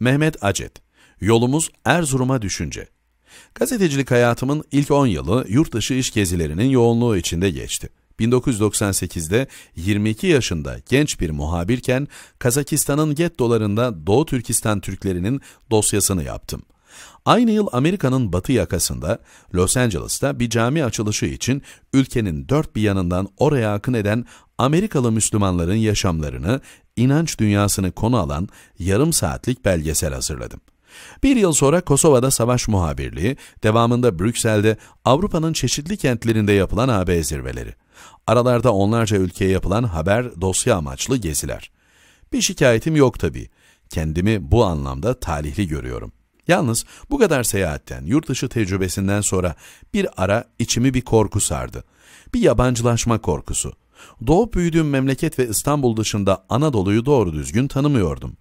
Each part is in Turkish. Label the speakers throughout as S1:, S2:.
S1: Mehmet Acet, Yolumuz Erzurum'a Düşünce. Gazetecilik hayatımın ilk 10 yılı yurt dışı iş gezilerinin yoğunluğu içinde geçti. 1998'de 22 yaşında genç bir muhabirken Kazakistan'ın get dolarında Doğu Türkistan Türklerinin dosyasını yaptım. Aynı yıl Amerika'nın batı yakasında Los Angeles'ta bir cami açılışı için ülkenin dört bir yanından oraya akın eden Amerikalı Müslümanların yaşamlarını inanç dünyasını konu alan yarım saatlik belgesel hazırladım. Bir yıl sonra Kosova'da savaş muhabirliği, devamında Brüksel'de Avrupa'nın çeşitli kentlerinde yapılan AB zirveleri. Aralarda onlarca ülkeye yapılan haber, dosya amaçlı geziler. Bir şikayetim yok tabii. Kendimi bu anlamda talihli görüyorum. Yalnız bu kadar seyahatten, yurt dışı tecrübesinden sonra bir ara içimi bir korku sardı. Bir yabancılaşma korkusu. Doğup büyüdüğüm memleket ve İstanbul dışında Anadolu'yu doğru düzgün tanımıyordum.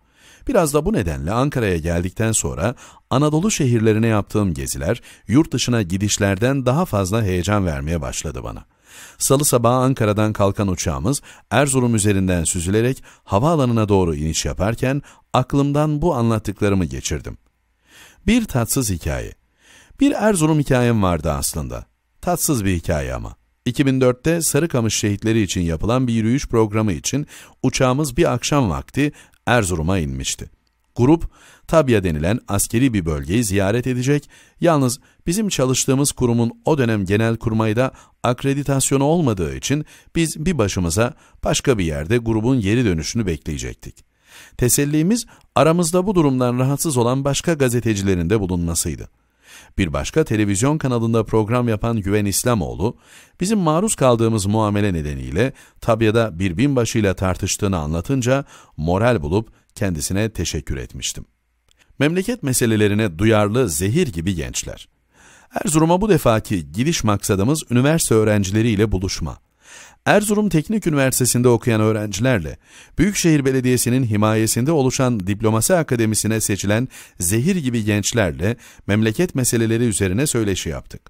S1: Biraz da bu nedenle Ankara'ya geldikten sonra Anadolu şehirlerine yaptığım geziler yurt dışına gidişlerden daha fazla heyecan vermeye başladı bana. Salı sabahı Ankara'dan kalkan uçağımız Erzurum üzerinden süzülerek havaalanına doğru iniş yaparken aklımdan bu anlattıklarımı geçirdim. Bir tatsız hikaye. Bir Erzurum hikayem vardı aslında. Tatsız bir hikaye ama. 2004'te Sarıkamış şehitleri için yapılan bir yürüyüş programı için uçağımız bir akşam vakti Erzurum'a inmişti. Grup, Tabya denilen askeri bir bölgeyi ziyaret edecek, yalnız bizim çalıştığımız kurumun o dönem genel kurmayda akreditasyonu olmadığı için biz bir başımıza başka bir yerde grubun geri dönüşünü bekleyecektik. Tesellimiz aramızda bu durumdan rahatsız olan başka gazetecilerin de bulunmasıydı. Bir başka televizyon kanalında program yapan Güven İslamoğlu, bizim maruz kaldığımız muamele nedeniyle Tabya'da bir binbaşıyla tartıştığını anlatınca moral bulup kendisine teşekkür etmiştim. Memleket meselelerine duyarlı zehir gibi gençler. Erzurum'a bu defaki gidiş maksadımız üniversite öğrencileriyle buluşma. Erzurum Teknik Üniversitesi'nde okuyan öğrencilerle Büyükşehir Belediyesi'nin himayesinde oluşan Diplomasi Akademisi'ne seçilen zehir gibi gençlerle memleket meseleleri üzerine söyleşi yaptık.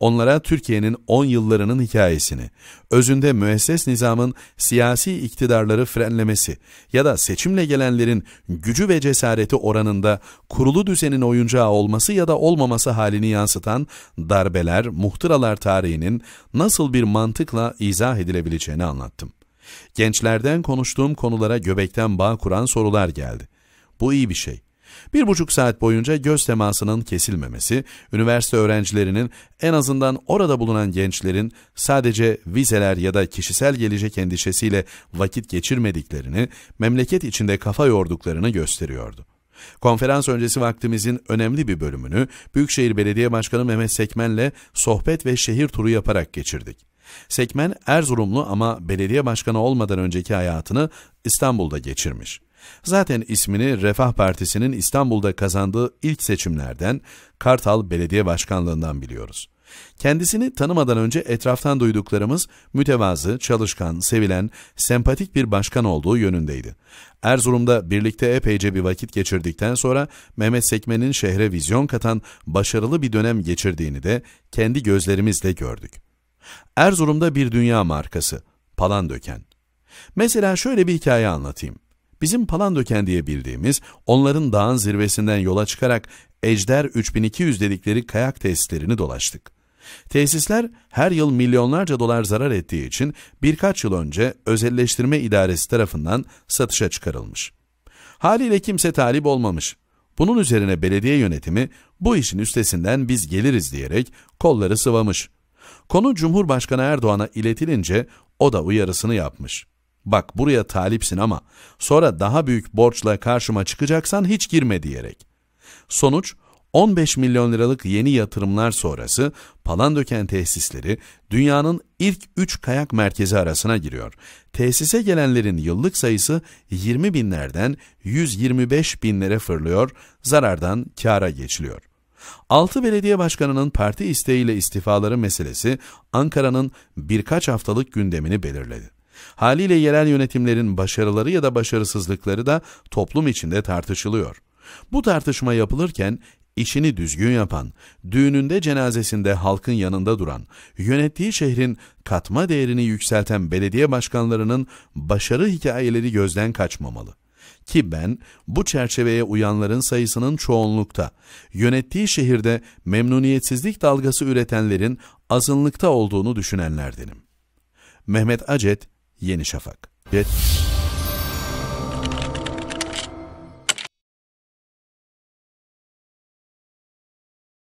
S1: Onlara Türkiye'nin 10 yıllarının hikayesini, özünde müesses nizamın siyasi iktidarları frenlemesi ya da seçimle gelenlerin gücü ve cesareti oranında kurulu düzenin oyuncağı olması ya da olmaması halini yansıtan darbeler, muhtıralar tarihinin nasıl bir mantıkla izah edilebileceğini anlattım. Gençlerden konuştuğum konulara göbekten bağ kuran sorular geldi. Bu iyi bir şey. Bir buçuk saat boyunca göz temasının kesilmemesi, üniversite öğrencilerinin en azından orada bulunan gençlerin sadece vizeler ya da kişisel gelecek endişesiyle vakit geçirmediklerini, memleket içinde kafa yorduklarını gösteriyordu. Konferans öncesi vaktimizin önemli bir bölümünü Büyükşehir Belediye Başkanı Mehmet Sekmen'le sohbet ve şehir turu yaparak geçirdik. Sekmen Erzurumlu ama belediye başkanı olmadan önceki hayatını İstanbul'da geçirmiş. Zaten ismini Refah Partisi'nin İstanbul'da kazandığı ilk seçimlerden Kartal Belediye Başkanlığından biliyoruz. Kendisini tanımadan önce etraftan duyduklarımız mütevazı, çalışkan, sevilen, sempatik bir başkan olduğu yönündeydi. Erzurum'da birlikte epeyce bir vakit geçirdikten sonra Mehmet Sekmen'in şehre vizyon katan başarılı bir dönem geçirdiğini de kendi gözlerimizle gördük. Erzurum'da bir dünya markası, palan döken. Mesela şöyle bir hikaye anlatayım. Bizim Palandöken diye bildiğimiz, onların dağın zirvesinden yola çıkarak Ejder 3200 dedikleri kayak tesislerini dolaştık. Tesisler her yıl milyonlarca dolar zarar ettiği için birkaç yıl önce özelleştirme idaresi tarafından satışa çıkarılmış. Haliyle kimse talip olmamış. Bunun üzerine belediye yönetimi bu işin üstesinden biz geliriz diyerek kolları sıvamış. Konu Cumhurbaşkanı Erdoğan'a iletilince o da uyarısını yapmış bak buraya talipsin ama sonra daha büyük borçla karşıma çıkacaksan hiç girme diyerek. Sonuç 15 milyon liralık yeni yatırımlar sonrası Palandöken tesisleri dünyanın ilk 3 kayak merkezi arasına giriyor. Tesise gelenlerin yıllık sayısı 20 binlerden 125 binlere fırlıyor, zarardan kâra geçiliyor. 6 belediye başkanının parti isteğiyle istifaları meselesi Ankara'nın birkaç haftalık gündemini belirledi. Haliyle yerel yönetimlerin başarıları ya da başarısızlıkları da toplum içinde tartışılıyor. Bu tartışma yapılırken işini düzgün yapan, düğününde cenazesinde halkın yanında duran, yönettiği şehrin katma değerini yükselten belediye başkanlarının başarı hikayeleri gözden kaçmamalı. Ki ben bu çerçeveye uyanların sayısının çoğunlukta, yönettiği şehirde memnuniyetsizlik dalgası üretenlerin azınlıkta olduğunu düşünenlerdenim. Mehmet Acet, Yeni Şafak. Yet